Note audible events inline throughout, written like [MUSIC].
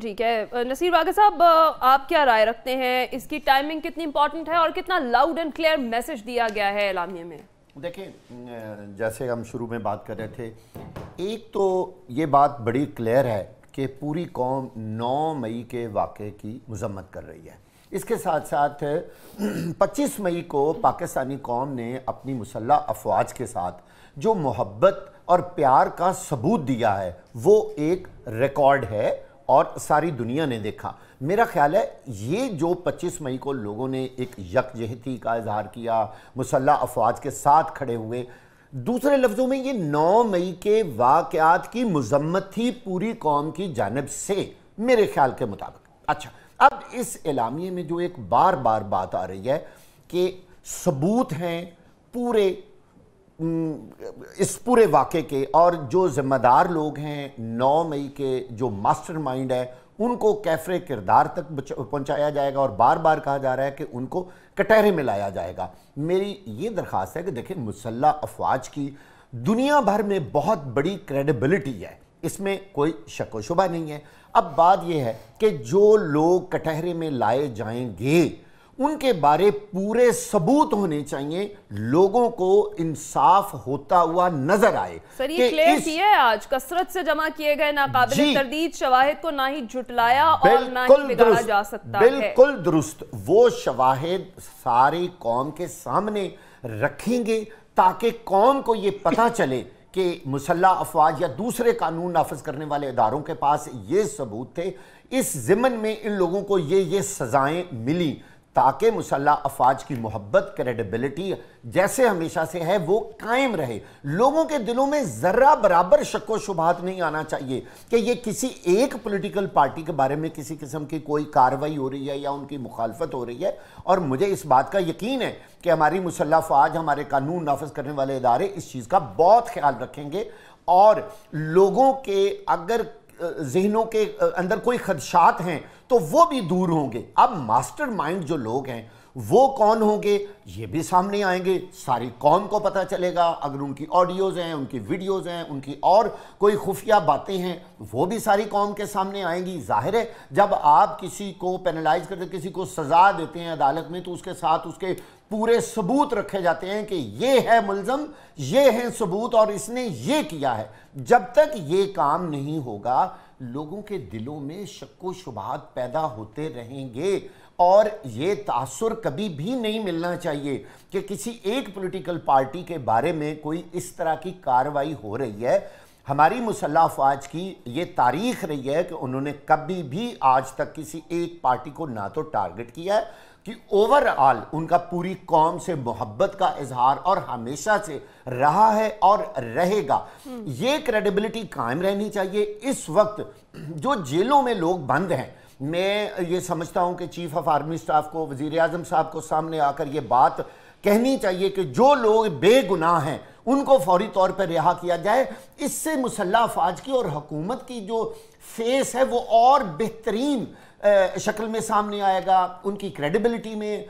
ठीक है नसीर वागे साहब आप क्या राय रखते हैं इसकी टाइमिंग कितनी इंपॉर्टेंट है और कितना लाउड एंड क्लियर मैसेज दिया गया है एलामिया में देखिए जैसे हम शुरू में बात कर रहे थे एक तो ये बात बड़ी क्लियर है कि पूरी कौम 9 मई के वाक़े की मजम्मत कर रही है इसके साथ साथ 25 मई को पाकिस्तानी कौम ने अपनी मुसल्ह अफवाज के साथ जो मोहब्बत और प्यार का सबूत दिया है वो एक रिकॉर्ड है और सारी दुनिया ने देखा मेरा ख्याल है ये जो 25 मई को लोगों ने एक यकजहती का इजहार किया मुसल्ह अफवाज के साथ खड़े हुए दूसरे लफ्ज़ों में ये 9 मई के वाक़ात की मजम्मत थी पूरी कौम की जानब से मेरे ख्याल के मुताबिक अच्छा अब इस एलामिए में जो एक बार बार बात आ रही है कि सबूत हैं पूरे इस पूरे वाक़े के और जो ज़िम्मेदार लोग हैं नौ मई के जो मास्टर माइंड है उनको कैफरे किरदार तक पहुंचाया जाएगा और बार बार कहा जा रहा है कि उनको कटहरे में लाया जाएगा मेरी ये दरख्वास्त है कि देखें मुसल्ह अफवाज की दुनिया भर में बहुत बड़ी क्रेडिबिलिटी है इसमें कोई शक व शुबा नहीं है अब बात यह है कि जो लोग कटहरे में लाए जाएंगे उनके बारे पूरे सबूत होने चाहिए लोगों को इंसाफ होता हुआ नजर आए सर ये क्लियर किया है आज कसरत से जमा किए गए नाकाबिल तर्दीद शवाहिद को ना ही जुटलाया और ना ही बिगाड़ा जा सकता बिल्कुल दुरुस्त वो शवाहिद सारी कौम के सामने रखेंगे ताकि कौम को ये पता [COUGHS] चले कि मुसल्ला अफवाज या दूसरे कानून नाफज करने वाले इदारों के पास ये सबूत थे इस ज़िमन में इन लोगों को ये ये सज़ाएं मिली ताकि मुसल्ह अफवाज की मोहब्बत क्रेडिबिलिटी जैसे हमेशा से है वो कायम रहे लोगों के दिलों में ज़रा बराबर शक व शुभात नहीं आना चाहिए कि ये किसी एक पॉलिटिकल पार्टी के बारे में किसी किस्म की कोई कार्रवाई हो रही है या उनकी मुखालफत हो रही है और मुझे इस बात का यकीन है कि हमारी मुसल्ह अफवाज हमारे कानून नाफज करने वाले इदारे इस चीज़ का बहुत ख्याल रखेंगे और लोगों के अगर जहनों के अंदर कोई खदशात हैं तो वो भी दूर होंगे अब मास्टरमाइंड जो लोग हैं वो कौन होंगे ये भी सामने आएंगे सारी कौम को पता चलेगा अगर उनकी ऑडियोज़ हैं उनकी वीडियोज हैं उनकी और कोई खुफिया बातें हैं वो भी सारी कौम के सामने आएंगी जाहिर है जब आप किसी को पेनलाइज करते किसी को सज़ा देते हैं अदालत में तो उसके साथ उसके पूरे सबूत रखे जाते हैं कि ये है मुलजम ये है सबूत और इसने ये किया है जब तक ये काम नहीं होगा लोगों के दिलों में शक्को शुबात पैदा होते रहेंगे और ये तासर कभी भी नहीं मिलना चाहिए कि किसी एक पॉलिटिकल पार्टी के बारे में कोई इस तरह की कार्रवाई हो रही है हमारी मुसल्ला फौज की ये तारीख रही है कि उन्होंने कभी भी आज तक किसी एक पार्टी को ना तो टारगेट किया है कि ओवरऑल उनका पूरी कौम से मोहब्बत का इजहार और हमेशा से रहा है और रहेगा ये क्रेडिबिलिटी कायम रहनी चाहिए इस वक्त जो जेलों में लोग बंद हैं मैं ये समझता हूँ कि चीफ ऑफ आर्मी स्टाफ को वजीर आजम साहब को सामने आकर ये बात कहनी चाहिए कि जो लोग बेगुनाह हैं उनको फौरी तौर पर रिहा किया जाए इससे मुसल्ह अफवाज की और हकूमत की जो फेस है वो और बेहतरीन शक्ल में सामने आएगा उनकी क्रेडिबिलिटी में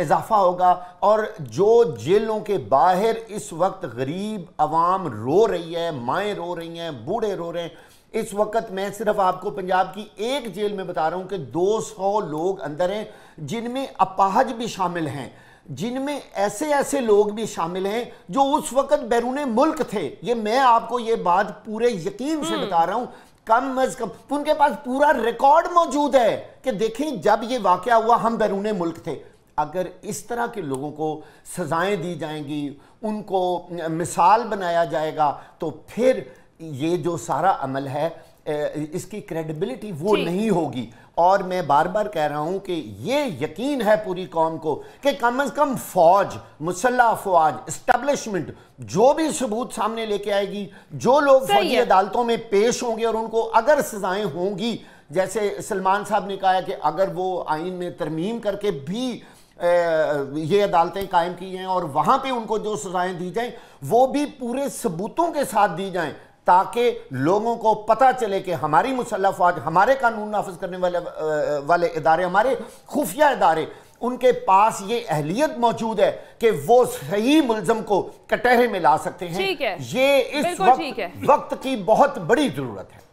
इजाफा होगा और जो जेलों के बाहर इस वक्त गरीब आवाम रो रही है माएँ रो रही हैं बूढ़े रो रहे हैं इस वक्त मैं सिर्फ आपको पंजाब की एक जेल में बता रहा हूँ कि 200 लोग अंदर हैं जिनमें अपाहज भी शामिल हैं जिनमें ऐसे ऐसे लोग भी शामिल हैं जो उस वक्त बैरून मुल्क थे ये मैं आपको ये बात पूरे यकीन से हम्म। बता रहा हूं कम अज कम उनके पास पूरा रिकॉर्ड मौजूद है कि देखें जब ये वाक़ हुआ हम बैरून मुल्क थे अगर इस तरह के लोगों को सज़ाएं दी जाएंगी उनको मिसाल बनाया जाएगा तो फिर ये जो सारा अमल है इसकी क्रेडिबिलिटी वो नहीं होगी और मैं बार बार कह रहा हूं कि ये यकीन है पूरी कौम को कि कम अज कम फौज मुसल्ह फौज इस्टेब्लिशमेंट जो भी सबूत सामने लेके आएगी जो लोग फौजी अदालतों में पेश होंगे और उनको अगर सजाएं होंगी जैसे सलमान साहब ने कहा कि अगर वो आइन में तरमीम करके भी ये अदालतें कायम की हैं और वहाँ पे उनको जो सजाएं दी जाएं वो भी पूरे सबूतों के साथ दी जाएं ताकि लोगों को पता चले कि हमारी मुसल्ह फौज हमारे कानून नाफज करने वाले वाले इदारे हमारे खुफिया इदारे उनके पास ये अहलियत मौजूद है कि वो सही मुलजम को कटहरे में ला सकते हैं है। ये इस वक्त, वक्त की बहुत बड़ी जरूरत है